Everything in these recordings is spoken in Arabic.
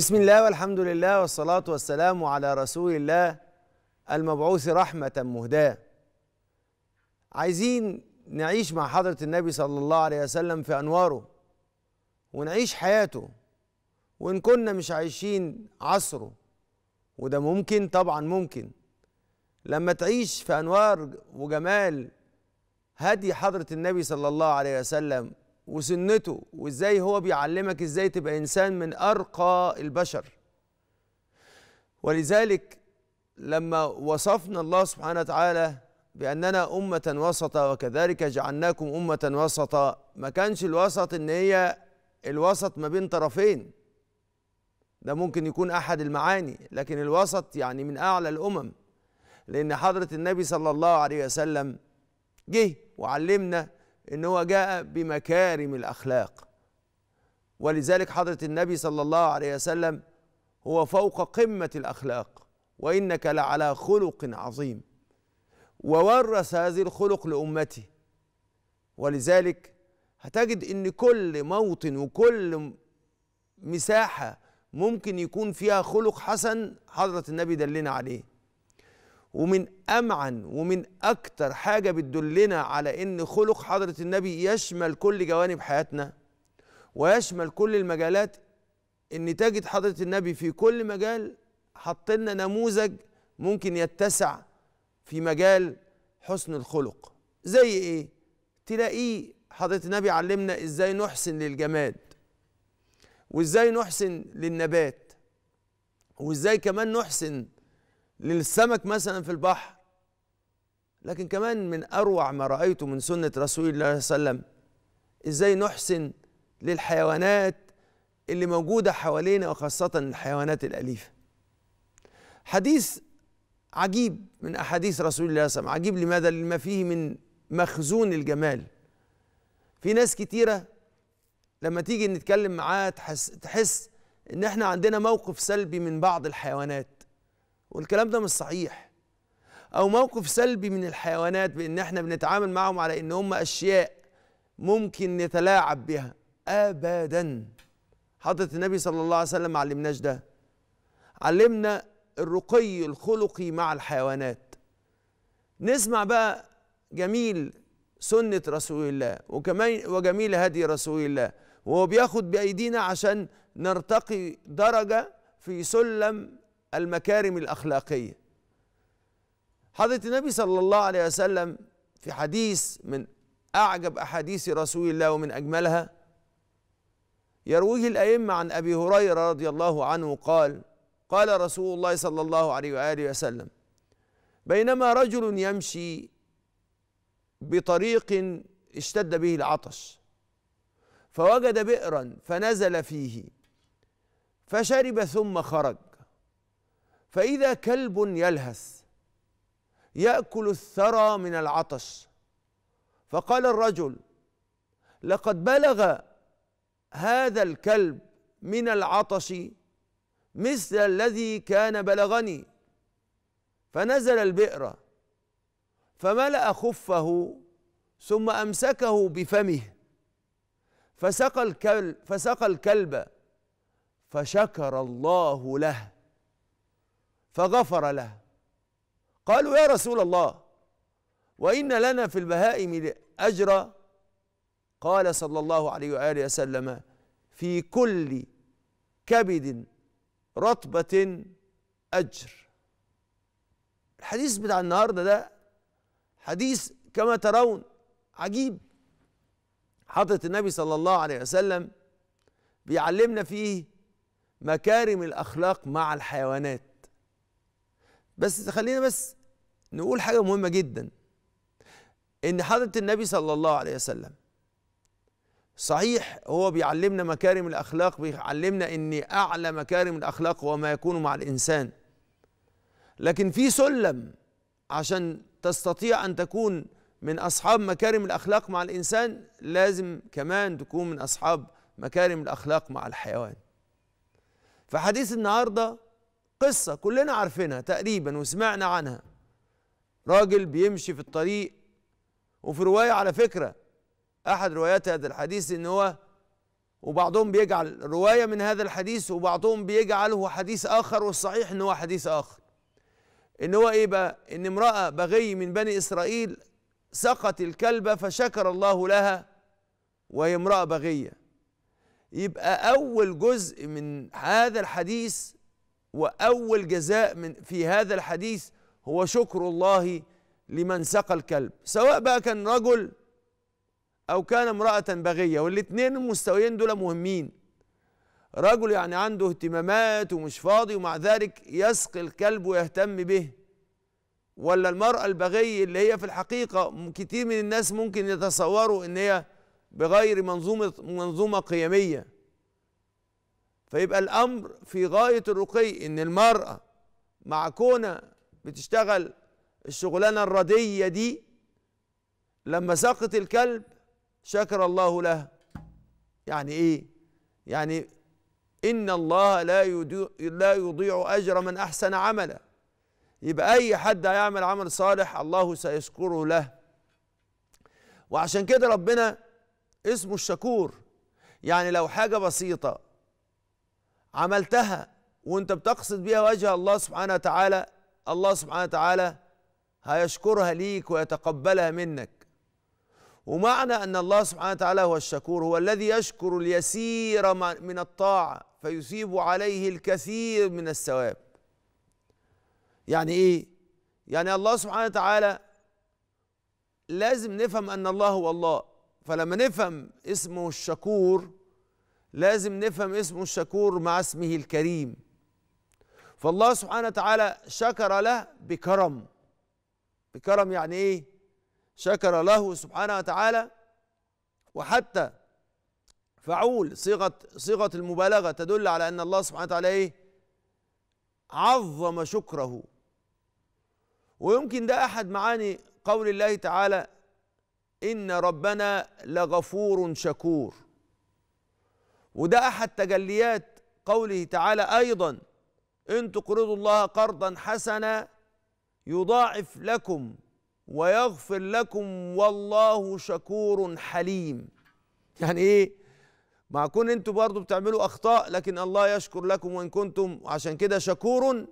بسم الله والحمد لله والصلاة والسلام على رسول الله المبعوث رحمة مهداة عايزين نعيش مع حضرة النبي صلى الله عليه وسلم في أنواره ونعيش حياته وإن كنا مش عايشين عصره وده ممكن طبعا ممكن لما تعيش في أنوار وجمال هدي حضرة النبي صلى الله عليه وسلم وسنته وازاي هو بيعلمك ازاي تبقى انسان من ارقى البشر ولذلك لما وصفنا الله سبحانه وتعالى باننا امه وسطا وكذلك جعلناكم امه وسطا ما كانش الوسط ان هي الوسط ما بين طرفين ده ممكن يكون احد المعاني لكن الوسط يعني من اعلى الامم لان حضره النبي صلى الله عليه وسلم جه وعلمنا ان هو جاء بمكارم الاخلاق ولذلك حضره النبي صلى الله عليه وسلم هو فوق قمه الاخلاق وانك لعلى خلق عظيم وورث هذه الخلق لامته ولذلك هتجد ان كل موطن وكل مساحه ممكن يكون فيها خلق حسن حضره النبي دلنا عليه ومن امعن ومن اكتر حاجه بتدلنا على ان خلق حضره النبي يشمل كل جوانب حياتنا ويشمل كل المجالات ان تجد حضره النبي في كل مجال حطينا نموذج ممكن يتسع في مجال حسن الخلق زي ايه تلاقيه حضره النبي علمنا ازاي نحسن للجماد وازاي نحسن للنبات وازاي كمان نحسن للسمك مثلا في البحر لكن كمان من أروع ما رأيته من سنة رسول الله صلى الله عليه وسلم إزاي نحسن للحيوانات اللي موجودة حوالينا وخاصة الحيوانات الأليفة حديث عجيب من أحاديث رسول الله صلى الله عليه وسلم عجيب لماذا لما فيه من مخزون الجمال في ناس كتيرة لما تيجي نتكلم معاها تحس, تحس إن إحنا عندنا موقف سلبي من بعض الحيوانات والكلام ده مش صحيح او موقف سلبي من الحيوانات بان احنا بنتعامل معهم على ان هم اشياء ممكن نتلاعب بها ابدا حضره النبي صلى الله عليه وسلم ما علمناش ده علمنا الرقي الخلقي مع الحيوانات نسمع بقى جميل سنه رسول الله وكمان وجميل هدي رسول الله وهو بياخد بايدينا عشان نرتقي درجه في سلم المكارم الاخلاقيه حضره النبي صلى الله عليه وسلم في حديث من اعجب احاديث رسول الله ومن اجملها يرويه الائمه عن ابي هريره رضي الله عنه قال قال رسول الله صلى الله عليه واله وسلم بينما رجل يمشي بطريق اشتد به العطش فوجد بئرا فنزل فيه فشرب ثم خرج فإذا كلب يلهث يأكل الثرى من العطش فقال الرجل لقد بلغ هذا الكلب من العطش مثل الذي كان بلغني فنزل البئر فملأ خفه ثم أمسكه بفمه فسقى الكلب فسقى الكلب فشكر الله له فغفر لها قالوا يا رسول الله وإن لنا في البهائم أجرا قال صلى الله عليه وآله وسلم في كل كبد رطبة أجر الحديث بتاع النهارده ده حديث كما ترون عجيب حضرة النبي صلى الله عليه وسلم بيعلمنا فيه مكارم الأخلاق مع الحيوانات بس خلينا بس نقول حاجه مهمه جدا ان حضره النبي صلى الله عليه وسلم صحيح هو بيعلمنا مكارم الاخلاق بيعلمنا ان اعلى مكارم الاخلاق هو ما يكون مع الانسان لكن في سلم عشان تستطيع ان تكون من اصحاب مكارم الاخلاق مع الانسان لازم كمان تكون من اصحاب مكارم الاخلاق مع الحيوان فحديث النهارده قصة كلنا عارفينها تقريبا وسمعنا عنها راجل بيمشي في الطريق وفي رواية على فكرة أحد روايات هذا الحديث إن هو وبعضهم بيجعل رواية من هذا الحديث وبعضهم بيجعله حديث آخر والصحيح إن هو حديث آخر إن هو إيه بقى؟ إن امرأة بغي من بني إسرائيل سقت الكلبة فشكر الله لها وهي امرأة بغية يبقى أول جزء من هذا الحديث واول جزاء من في هذا الحديث هو شكر الله لمن سقى الكلب سواء بقى كان رجل او كان امراه بغيه والاثنين المستويين دول مهمين رجل يعني عنده اهتمامات ومش فاضي ومع ذلك يسقي الكلب ويهتم به ولا المرأة البغي اللي هي في الحقيقة كتير من الناس ممكن يتصوروا ان هي بغير منظومة منظومة قيمية فيبقى الامر في غايه الرقي ان المراه مع كونها بتشتغل الشغلانه الرديه دي لما سقط الكلب شكر الله له يعني ايه يعني ان الله لا يضيع لا يضيع اجر من احسن عملا يبقى اي حد هيعمل عمل صالح الله سيشكره له وعشان كده ربنا اسمه الشكور يعني لو حاجه بسيطه عملتها وانت بتقصد بيها وجه الله سبحانه وتعالى الله سبحانه وتعالى هيشكرها ليك ويتقبلها منك ومعنى ان الله سبحانه وتعالى هو الشكور هو الذي يشكر اليسير من الطاعه فيثيب عليه الكثير من الثواب يعني ايه يعني الله سبحانه وتعالى لازم نفهم ان الله هو الله فلما نفهم اسمه الشكور لازم نفهم اسمه الشكور مع اسمه الكريم فالله سبحانه وتعالى شكر له بكرم بكرم يعني ايه شكر له سبحانه وتعالى وحتى فعول صيغه صيغه المبالغه تدل على ان الله سبحانه وتعالى ايه عظم شكره ويمكن ده احد معاني قول الله تعالى ان ربنا لغفور شكور وده احد تجليات قوله تعالى ايضا ان تقرضوا الله قرضا حسنا يضاعف لكم ويغفر لكم والله شكور حليم يعني ايه مع كون انتوا برضو بتعملوا اخطاء لكن الله يشكر لكم وان كنتم عشان كده شكور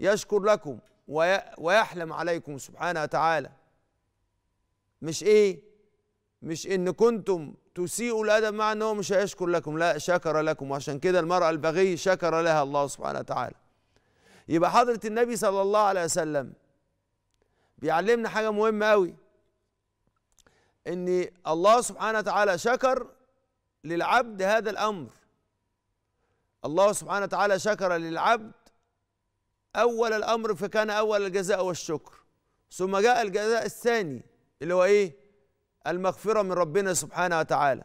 يشكر لكم ويحلم عليكم سبحانه وتعالى مش ايه مش ان كنتم تسيئوا الادب مع ان هو مش هيشكر لكم لا شكر لكم وعشان كده المراه البغي شكر لها الله سبحانه وتعالى يبقى حضره النبي صلى الله عليه وسلم بيعلمنا حاجه مهمه قوي ان الله سبحانه وتعالى شكر للعبد هذا الامر الله سبحانه وتعالى شكر للعبد اول الامر فكان اول الجزاء والشكر ثم جاء الجزاء الثاني اللي هو ايه المغفرة من ربنا سبحانه وتعالى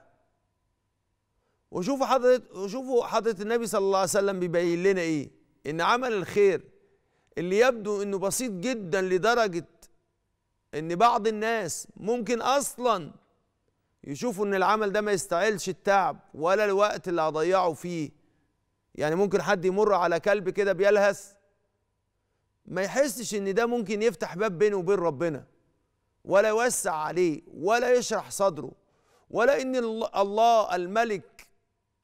وشوفوا حضرة وشوفوا حضرة النبي صلى الله عليه وسلم بيبين لنا ايه ان عمل الخير اللي يبدو انه بسيط جدا لدرجة ان بعض الناس ممكن اصلا يشوفوا ان العمل ده ما يستاهلش التعب ولا الوقت اللي هضيعه فيه يعني ممكن حد يمر على كلب كده بيلهث ما يحسش ان ده ممكن يفتح باب بينه وبين ربنا ولا يوسع عليه ولا يشرح صدره ولا ان الله الملك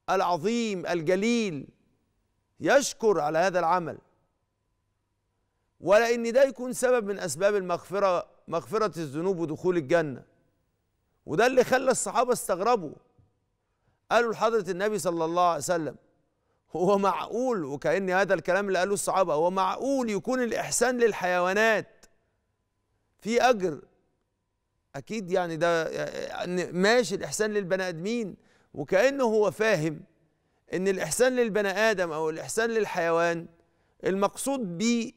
العظيم الجليل يشكر على هذا العمل ولا ان ده يكون سبب من اسباب المغفره مغفره الذنوب ودخول الجنه وده اللي خلى الصحابه استغربوا قالوا لحضره النبي صلى الله عليه وسلم هو معقول وكأن هذا الكلام اللي قاله الصحابة هو معقول يكون الإحسان للحيوانات في أجر اكيد يعني ده يعني ماشي الاحسان للبني ادمين وكانه هو فاهم ان الاحسان للبني ادم او الاحسان للحيوان المقصود بيه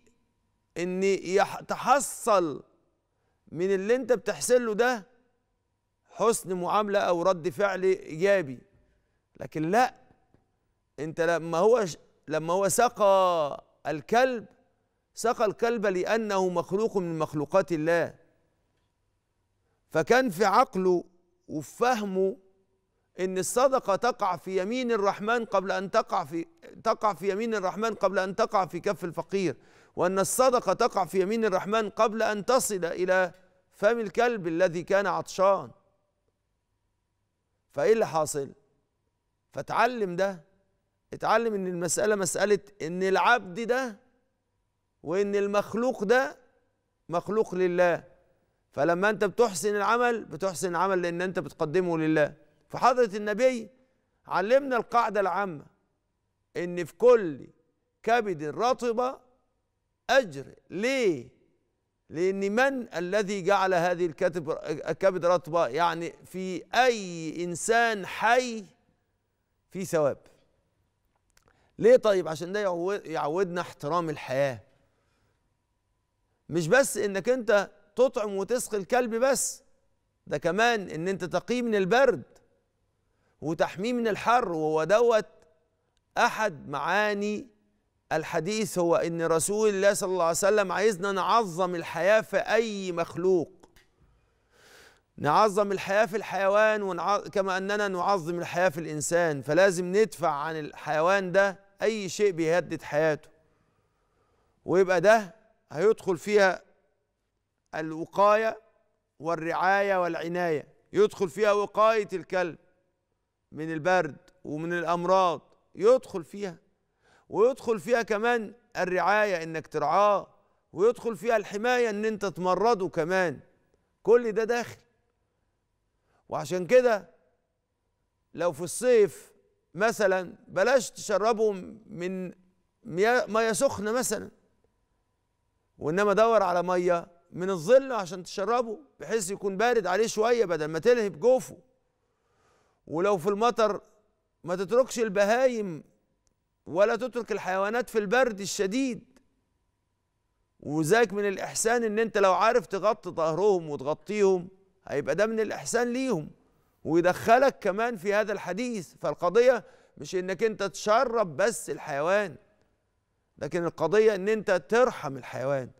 ان يتحصل من اللي انت بتحسن له ده حسن معامله او رد فعل ايجابي لكن لا انت لما هو لما هو سقى الكلب سقى الكلب لانه مخلوق من مخلوقات الله فكان في عقله وفهمه ان الصدقه تقع في يمين الرحمن قبل ان تقع في تقع في يمين الرحمن قبل ان تقع في كف الفقير وان الصدقه تقع في يمين الرحمن قبل ان تصل الى فم الكلب الذي كان عطشان فايه اللي حاصل فتعلم ده اتعلم ان المساله مساله ان العبد ده وان المخلوق ده مخلوق لله فلما انت بتحسن العمل بتحسن العمل لان انت بتقدمه لله فحضره النبي علمنا القاعده العامه ان في كل كبد رطبه اجر ليه لان من الذي جعل هذه الكتب الكبد رطبه يعني في اي انسان حي في ثواب ليه طيب عشان ده يعودنا احترام الحياه مش بس انك انت تطعم وتسقي الكلب بس ده كمان ان انت تقيه من البرد وتحميه من الحر وهو دوت احد معاني الحديث هو ان رسول الله صلى الله عليه وسلم عايزنا نعظم الحياه في اي مخلوق نعظم الحياه في الحيوان ونع... كما اننا نعظم الحياه في الانسان فلازم ندفع عن الحيوان ده اي شيء بيهدد حياته ويبقى ده هيدخل فيها الوقاية والرعاية والعناية يدخل فيها وقاية الكلب من البرد ومن الأمراض يدخل فيها ويدخل فيها كمان الرعاية إنك ترعاه ويدخل فيها الحماية إن أنت تمرضه كمان كل ده داخل وعشان كده لو في الصيف مثلا بلاش تشربهم من مياه سخنة مثلا وإنما دور على ميه من الظل عشان تشربه بحيث يكون بارد عليه شويه بدل ما تلهب جوفه ولو في المطر ما تتركش البهايم ولا تترك الحيوانات في البرد الشديد وذاك من الاحسان ان انت لو عارف تغطي ظهرهم وتغطيهم هيبقى ده من الاحسان ليهم ويدخلك كمان في هذا الحديث فالقضيه مش انك انت تشرب بس الحيوان لكن القضيه ان انت ترحم الحيوان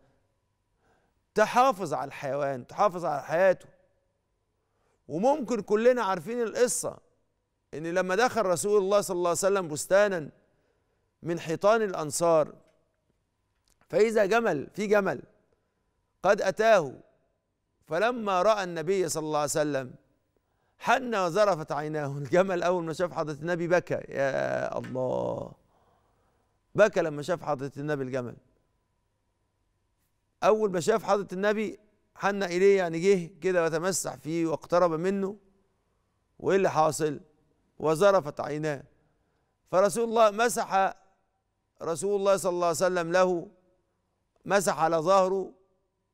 تحافظ على الحيوان تحافظ على حياته وممكن كلنا عارفين القصة إن لما دخل رسول الله صلى الله عليه وسلم بستانا من حيطان الأنصار فإذا جمل في جمل قد أتاه فلما رأى النبي صلى الله عليه وسلم حن وزرفت عيناه الجمل أول ما شاف حضرة النبي بكى يا الله بكى لما شاف حضرة النبي الجمل اول ما شاف حضره النبي حن اليه يعني جه كده وتمسح فيه واقترب منه وايه اللي حاصل وزرفت عيناه فرسول الله مسح رسول الله صلى الله عليه وسلم له مسح على ظهره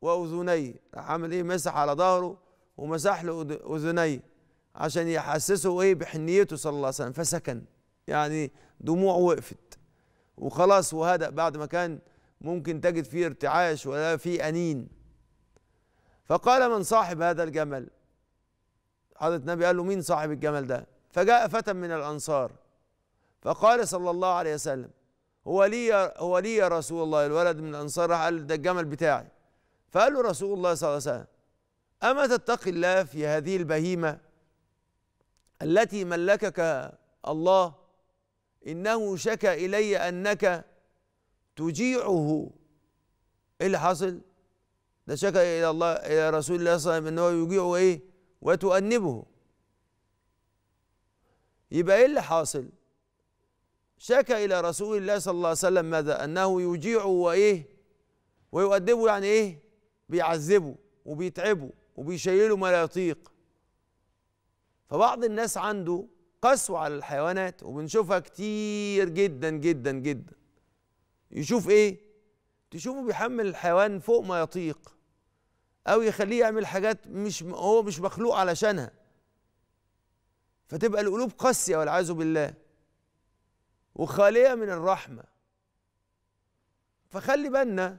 واذنيه عمل ايه مسح على ظهره ومسح له اذنيه عشان يحسسه ايه بحنيته صلى الله عليه وسلم فسكن يعني دموعه وقفت وخلاص وهدأ بعد ما كان ممكن تجد فيه ارتعاش ولا فيه أنين فقال من صاحب هذا الجمل حضرة النبي قال له مين صاحب الجمل ده فجاء فتى من الأنصار فقال صلى الله عليه وسلم هو لي هو لي يا رسول الله الولد من الأنصار راح قال ده الجمل بتاعي فقال له رسول الله صلى الله عليه وسلم أما تتقي الله في هذه البهيمة التي ملكك الله إنه شكى إلي أنك تجيعه ايه اللي حصل؟ ده شكا الى الله الى رسول الله صلى الله عليه وسلم ان هو يجيعه ايه؟ وتؤنبه يبقى ايه اللي حاصل؟ شكا الى رسول الله صلى الله عليه وسلم ماذا؟ انه يجيعه وايه؟ ويؤدبه يعني ايه؟ بيعذبه وبيتعبه وبيشيله ما لا يطيق فبعض الناس عنده قسوة على الحيوانات وبنشوفها كتير جدا جدا جدا يشوف ايه تشوفه بيحمل الحيوان فوق ما يطيق او يخليه يعمل حاجات مش هو مش مخلوق علشانها فتبقى القلوب قاسيه والعياذ بالله وخاليه من الرحمه فخلي بالنا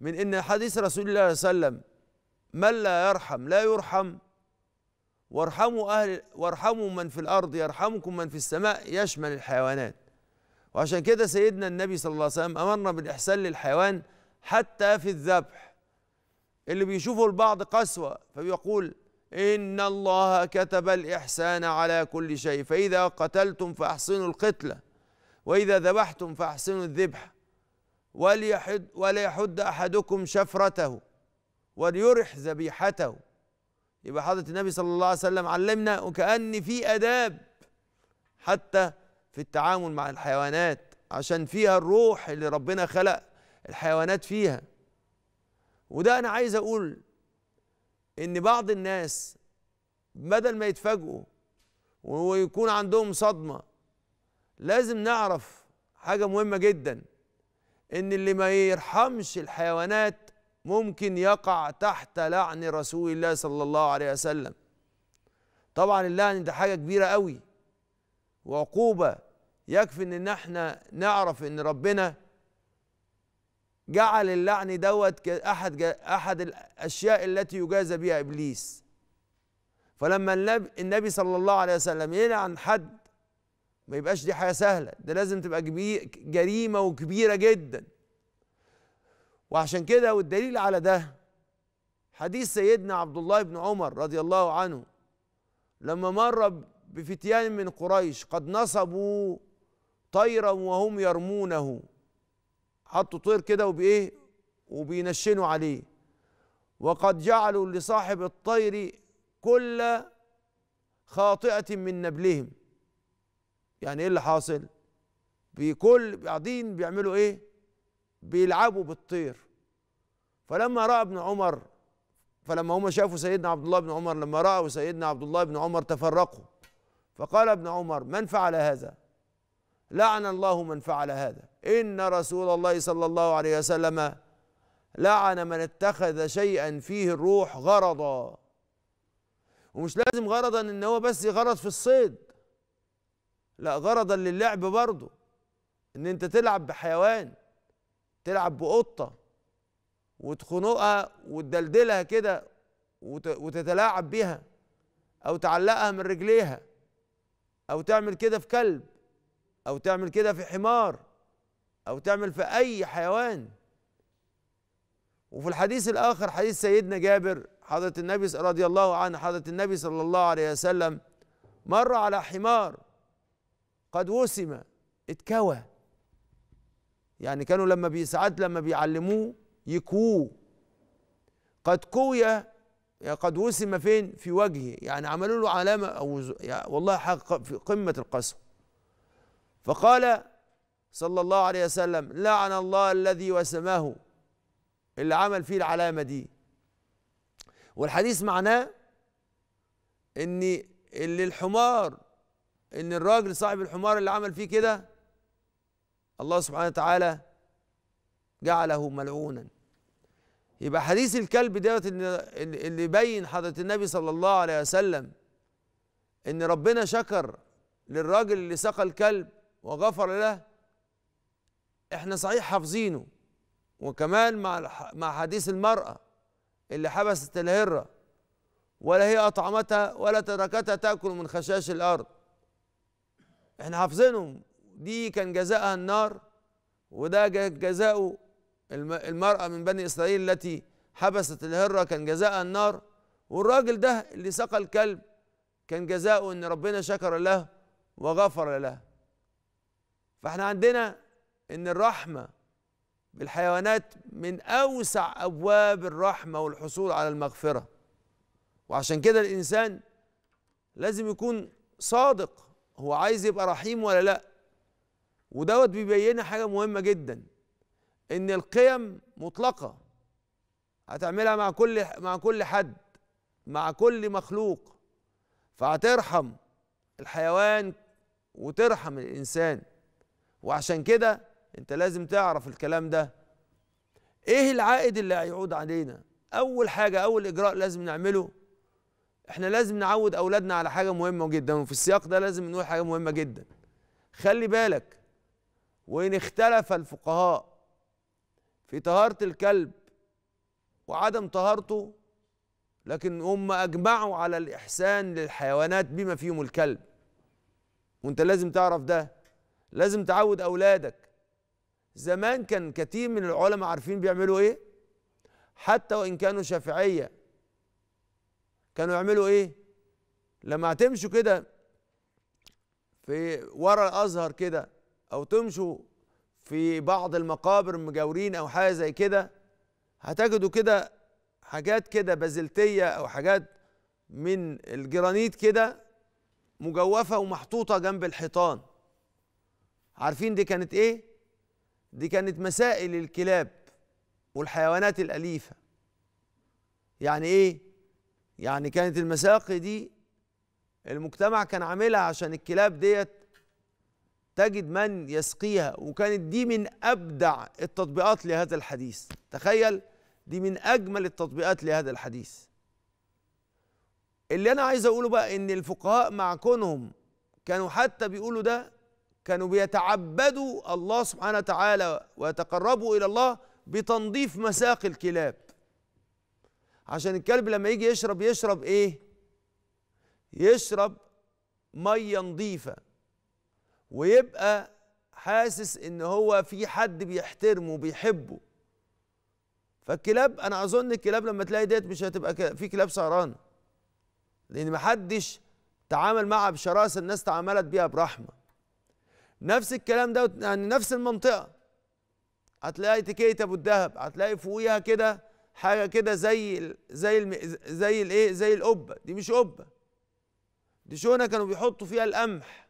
من ان حديث رسول الله صلى الله عليه وسلم من لا يرحم لا يرحم وارحموا اهل وارحموا من في الارض يرحمكم من في السماء يشمل الحيوانات وعشان كده سيدنا النبي صلى الله عليه وسلم أمرنا بالإحسان للحيوان حتى في الذبح اللي بيشوفه البعض قسوة فبيقول إن الله كتب الإحسان على كل شيء فإذا قتلتم فأحسنوا القتلة وإذا ذبحتم فأحسنوا الذبح وليحد, وليحد أحدكم شفرته وليرح ذبيحته يبقى حضرة النبي صلى الله عليه وسلم علمنا وكأن في أداب حتى في التعامل مع الحيوانات عشان فيها الروح اللي ربنا خلق الحيوانات فيها وده انا عايز اقول ان بعض الناس بدل ما يتفاجئوا ويكون عندهم صدمه لازم نعرف حاجه مهمه جدا ان اللي ما يرحمش الحيوانات ممكن يقع تحت لعن رسول الله صلى الله عليه وسلم طبعا اللعن ده حاجه كبيره قوي وعقوبه يكفي ان احنا نعرف ان ربنا جعل اللعن دوت احد احد الاشياء التي يجازى بها ابليس فلما النبي صلى الله عليه وسلم يلعن حد ما يبقاش دي حاجه سهله ده لازم تبقى جريمه وكبيره جدا وعشان كده والدليل على ده حديث سيدنا عبد الله بن عمر رضي الله عنه لما مر بفتيان من قريش قد نصبوا طيرا وهم يرمونه حطوا طير كده وبايه وبينشنوا عليه وقد جعلوا لصاحب الطير كل خاطئة من نبلهم يعني ايه اللي حاصل بكل قاعدين بيعملوا ايه بيلعبوا بالطير فلما راى ابن عمر فلما هم شافوا سيدنا عبد الله بن عمر لما راوا سيدنا عبد الله بن عمر تفرقوا فقال ابن عمر من فعل هذا لعن الله من فعل هذا إن رسول الله صلى الله عليه وسلم لعن من اتخذ شيئا فيه الروح غرضا ومش لازم غرضا ان هو بس غرض في الصيد لا غرضا للعب برضه ان انت تلعب بحيوان تلعب بقطه وتخنقها وتدلدلها كده وتتلاعب بيها او تعلقها من رجليها او تعمل كده في كلب او تعمل كده في حمار او تعمل في اي حيوان وفي الحديث الاخر حديث سيدنا جابر حضره النبي رضي الله عنه حضره النبي صلى الله عليه وسلم مر على حمار قد وسم اتكوى يعني كانوا لما بيسعد لما بيعلموه يكووه قد كوي يعني قد وسم فين في وجهه يعني عملوا له علامه او يعني والله حق في قمه القسوه فقال صلى الله عليه وسلم لعن الله الذي وسماه اللي عمل فيه العلامة دي والحديث معناه ان اللي الحمار ان الراجل صاحب الحمار اللي عمل فيه كده الله سبحانه وتعالى جعله ملعونا يبقى حديث الكلب دوت اللي يبين حضره النبي صلى الله عليه وسلم ان ربنا شكر للراجل اللي سقى الكلب وغفر له احنا صحيح حافظينه وكمان مع مع حديث المرأة اللي حبست الهرة ولا هي أطعمتها ولا تركتها تأكل من خشاش الأرض احنا حافظينهم دي كان جزاءها النار وده جزاء المرأة من بني إسرائيل التي حبست الهرة كان جزاءها النار والراجل ده اللي سقى الكلب كان جزاؤه ان ربنا شكر له وغفر له فاحنا عندنا ان الرحمه بالحيوانات من اوسع ابواب الرحمه والحصول على المغفره وعشان كده الانسان لازم يكون صادق هو عايز يبقى رحيم ولا لا ودوت بيبين حاجه مهمه جدا ان القيم مطلقه هتعملها مع كل مع كل حد مع كل مخلوق فهترحم الحيوان وترحم الانسان وعشان كده انت لازم تعرف الكلام ده ايه العائد اللي هيعود علينا اول حاجه اول اجراء لازم نعمله احنا لازم نعود اولادنا على حاجه مهمه جدا وفي السياق ده لازم نقول حاجه مهمه جدا خلي بالك وان اختلف الفقهاء في طهاره الكلب وعدم طهارته لكن هم اجمعوا على الاحسان للحيوانات بما فيهم الكلب وانت لازم تعرف ده لازم تعود اولادك زمان كان كتير من العلماء عارفين بيعملوا ايه حتى وان كانوا شافعيه كانوا يعملوا ايه لما هتمشوا كده في ورا الازهر كده او تمشوا في بعض المقابر مجاورين او حاجه زي كده هتجدوا كده حاجات كده بازلتيه او حاجات من الجرانيت كده مجوفه ومحطوطه جنب الحيطان عارفين دي كانت ايه دي كانت مسائل الكلاب والحيوانات الأليفة يعني ايه يعني كانت المساقي دي المجتمع كان عاملها عشان الكلاب ديت تجد من يسقيها وكانت دي من أبدع التطبيقات لهذا الحديث تخيل دي من أجمل التطبيقات لهذا الحديث اللي أنا عايز أقوله بقى إن الفقهاء مع كونهم كانوا حتى بيقولوا ده كانوا بيتعبدوا الله سبحانه وتعالى ويتقربوا إلى الله بتنظيف مساق الكلاب عشان الكلب لما يجي يشرب يشرب إيه؟ يشرب مية نظيفة ويبقى حاسس إن هو في حد بيحترمه بيحبه فالكلاب أنا أظن الكلاب لما تلاقي ديت مش هتبقى في كلاب سهرانة لأن محدش تعامل معها بشراسة الناس تعاملت بيها برحمة نفس الكلام ده يعني نفس المنطقه هتلاقي تيكيت ابو الذهب هتلاقي فوقيها كده حاجه كده زي زي زي الايه زي القبه دي مش قبه دي شونه كانوا بيحطوا فيها القمح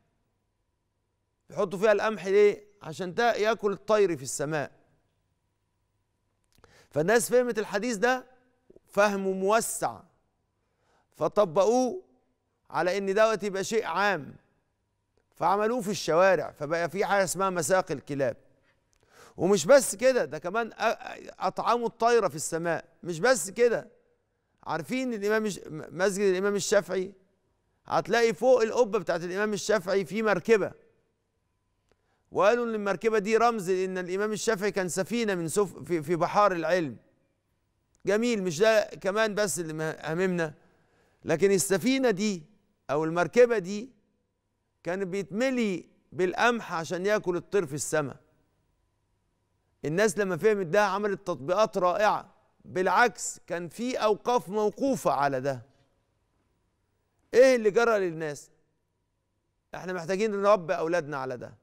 بيحطوا فيها القمح ليه عشان ياكل الطير في السماء فالناس فهمت الحديث ده فهم موسع فطبقوه على ان دوت يبقى شيء عام فعملوه في الشوارع فبقى في حاجه اسمها مساق الكلاب ومش بس كده ده كمان اطعموا الطايره في السماء مش بس كده عارفين الامام مسجد الامام الشافعي هتلاقي فوق القبه بتاعت الامام الشافعي في مركبه وقالوا ان المركبه دي رمز ان الامام الشافعي كان سفينه من سف في, في بحار العلم جميل مش ده كمان بس اللي هممنا لكن السفينه دي او المركبه دي كان بيتملي بالقمح عشان ياكل الطير في السماء الناس لما فهمت ده عملت تطبيقات رائعه بالعكس كان في اوقاف موقوفه على ده ايه اللي جرى للناس احنا محتاجين نربي اولادنا على ده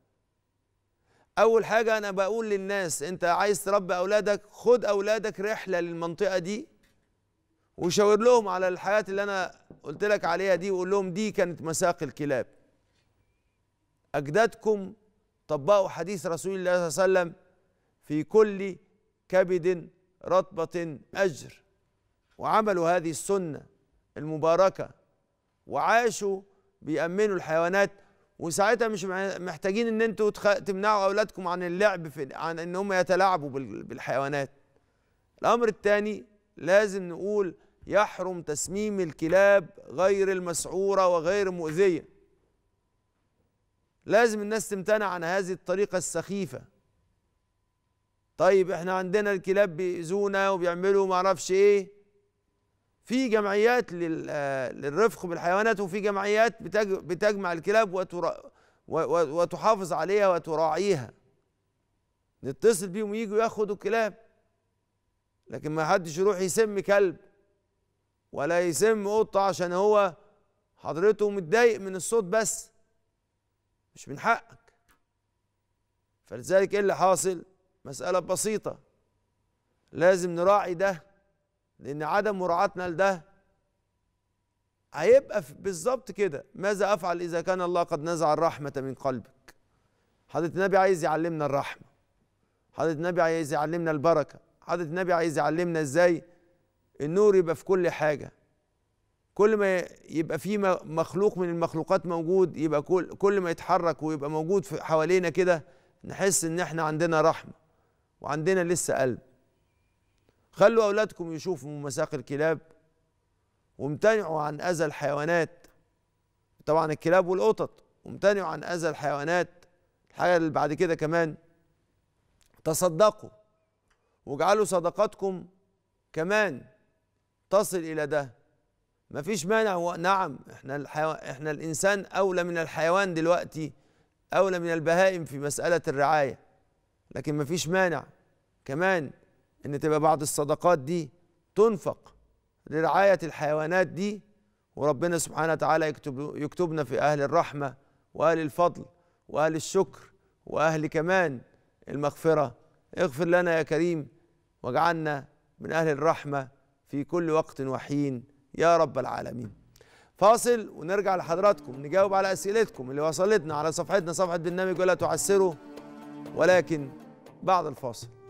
اول حاجه انا بقول للناس انت عايز تربي اولادك خد اولادك رحله للمنطقه دي وشاور لهم على الحاجات اللي انا قلت لك عليها دي وقول لهم دي كانت مساق الكلاب أجدادكم طبقوا حديث رسول الله صلى الله عليه وسلم في كل كبد رطبة أجر وعملوا هذه السنة المباركة وعاشوا بيأمنوا الحيوانات وساعتها مش محتاجين ان انتوا تمنعوا اولادكم عن اللعب في عن ان هم يتلاعبوا بالحيوانات الامر الثاني لازم نقول يحرم تسميم الكلاب غير المسعوره وغير مؤذيه لازم الناس تمتنع عن هذه الطريقة السخيفة طيب احنا عندنا الكلاب بيأذونا وبيعملوا ما اعرفش ايه في جمعيات آه، للرفق بالحيوانات وفي جمعيات بتجمع الكلاب وترا وتحافظ عليها وتراعيها نتصل بيهم ييجوا ياخدوا الكلاب لكن ما حدش يروح يسم كلب ولا يسم قطة عشان هو حضرته متضايق من الصوت بس مش من حقك فلذلك ايه اللي حاصل مسألة بسيطة لازم نراعي ده لأن عدم مراعاتنا لده هيبقى بالظبط كده ماذا أفعل إذا كان الله قد نزع الرحمة من قلبك حضرة النبي عايز يعلمنا الرحمة حضرة النبي عايز يعلمنا البركة حضرة النبي عايز يعلمنا إزاي النور يبقى في كل حاجة كل ما يبقى في مخلوق من المخلوقات موجود يبقى كل كل ما يتحرك ويبقى موجود حوالينا كده نحس ان احنا عندنا رحمه وعندنا لسه قلب خلوا اولادكم يشوفوا مساق الكلاب وامتنعوا عن اذى الحيوانات طبعا الكلاب والقطط وامتنعوا عن اذى الحيوانات الحاجه اللي بعد كده كمان تصدقوا واجعلوا صدقاتكم كمان تصل الى ده ما فيش مانع هو نعم احنا الحيو... احنا الانسان اولى من الحيوان دلوقتي اولى من البهائم في مساله الرعايه لكن ما فيش مانع كمان ان تبقى بعض الصدقات دي تنفق لرعايه الحيوانات دي وربنا سبحانه وتعالى يكتب يكتبنا في اهل الرحمه واهل الفضل واهل الشكر واهل كمان المغفره اغفر لنا يا كريم واجعلنا من اهل الرحمه في كل وقت وحين يا رب العالمين فاصل ونرجع لحضراتكم نجاوب على اسئلتكم اللي وصلتنا على صفحتنا صفحه برنامج ولا تعسره ولكن بعد الفاصل